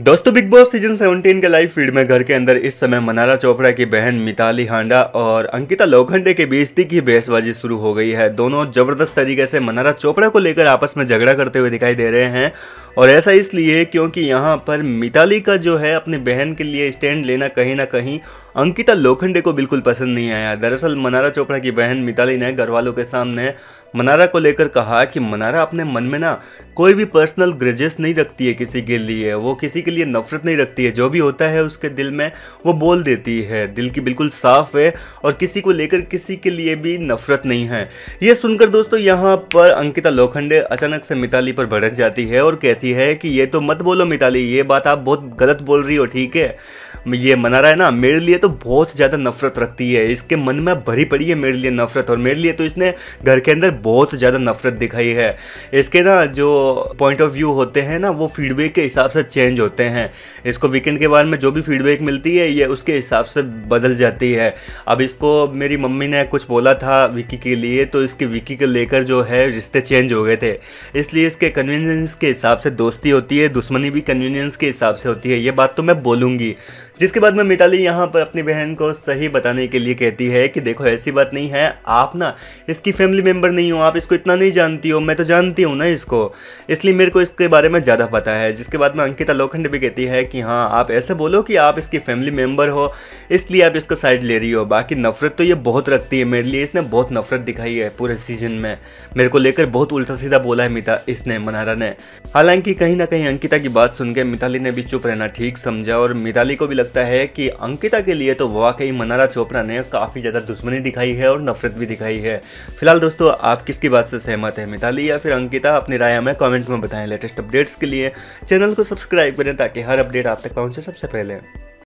दोस्तों big boss season 17 के live feed में घर के अंदर इस समय मनारा चोपड़ा की बहन मिताली हांडा और अंकिता लोखंडे के बीच तीखी बहसबाजी शुरू हो गई है दोनों जबरदस्त तरीके से मनारा चोपड़ा को लेकर आपस में झगड़ा करते हुए दिखाई दे रहे हैं और ऐसा इसलिए क्योंकि यहाँ पर मिताली का जो है अपनी बहन के लिए स्टैंड लेना कहीं ना कहीं अंकिता लोखंडे को बिल्कुल पसंद नहीं आया दरअसल मनारा चोपड़ा की बहन मिताली ने घर वालों के सामने मनारा को लेकर कहा कि मनारा अपने मन में ना कोई भी पर्सनल ग्रेजेस नहीं रखती है किसी के लिए वो किसी के लिए नफरत नहीं रखती है जो भी होता है उसके दिल में वो बोल देती है दिल की बिल्कुल साफ़ है और किसी को लेकर किसी के लिए भी नफरत नहीं है ये सुनकर दोस्तों यहाँ पर अंकिता लोखंडे अचानक से मिताली पर भड़क जाती है और कहती है कि ये तो मत बोलो मिताली ये बात आप बहुत गलत बोल रही हो ठीक है ये मना रहा है ना मेरे लिए तो बहुत ज़्यादा नफरत रखती है इसके मन में भरी पड़ी है मेरे लिए नफरत और मेरे लिए तो इसने घर के अंदर बहुत ज़्यादा नफरत दिखाई है इसके ना जो पॉइंट ऑफ व्यू होते हैं ना वो फीडबैक के हिसाब से चेंज होते हैं इसको वीकेंड के बारे में जो भी फीडबैक मिलती है ये उसके हिसाब से बदल जाती है अब इसको मेरी मम्मी ने कुछ बोला था विकी के लिए तो इसके विकी को लेकर जो है रिश्ते चेंज हो गए थे इसलिए इसके कन्वीनियंस के हिसाब से दोस्ती होती है दुश्मनी भी कन्वीनियंस के हिसाब से होती है ये बात तो मैं बोलूँगी जिसके बाद में मिताली यहाँ पर अपनी बहन को सही बताने के लिए कहती है कि देखो ऐसी बात नहीं है आप ना इसकी फैमिली मेम्बर नहीं हो आप इसको इतना नहीं जानती हो मैं तो जानती हूँ ना इसको इसलिए मेरे को इसके बारे में ज़्यादा पता है जिसके बाद में अंकिता लोखंड भी कहती है कि हाँ आप ऐसे बोलो कि आप इसकी फैमिली मेम्बर हो इसलिए आप इसको साइड ले रही हो बाकी नफरत तो ये बहुत रखती है मेरे लिए इसने बहुत नफरत दिखाई है पूरे सीजन में मेरे को लेकर बहुत उल्टा सीधा बोला है मिता इसने मनारा ने हालांकि कहीं ना कहीं अंकिता की बात सुनकर मिताली ने भी चुप रहना ठीक समझा और मिताली को भी लगता है कि अंकिता के लिए तो वाकई मनारा चोपड़ा ने काफ़ी ज़्यादा दुश्मनी दिखाई है और नफरत भी दिखाई है फिलहाल दोस्तों आप किसकी बात से सहमत है मिताली या फिर अंकिता अपनी राय हमें कॉमेंट में बताएं लेटेस्ट अपडेट्स के लिए चैनल को सब्सक्राइब करें ताकि हर अपडेट आप तक पहुँचे सबसे पहले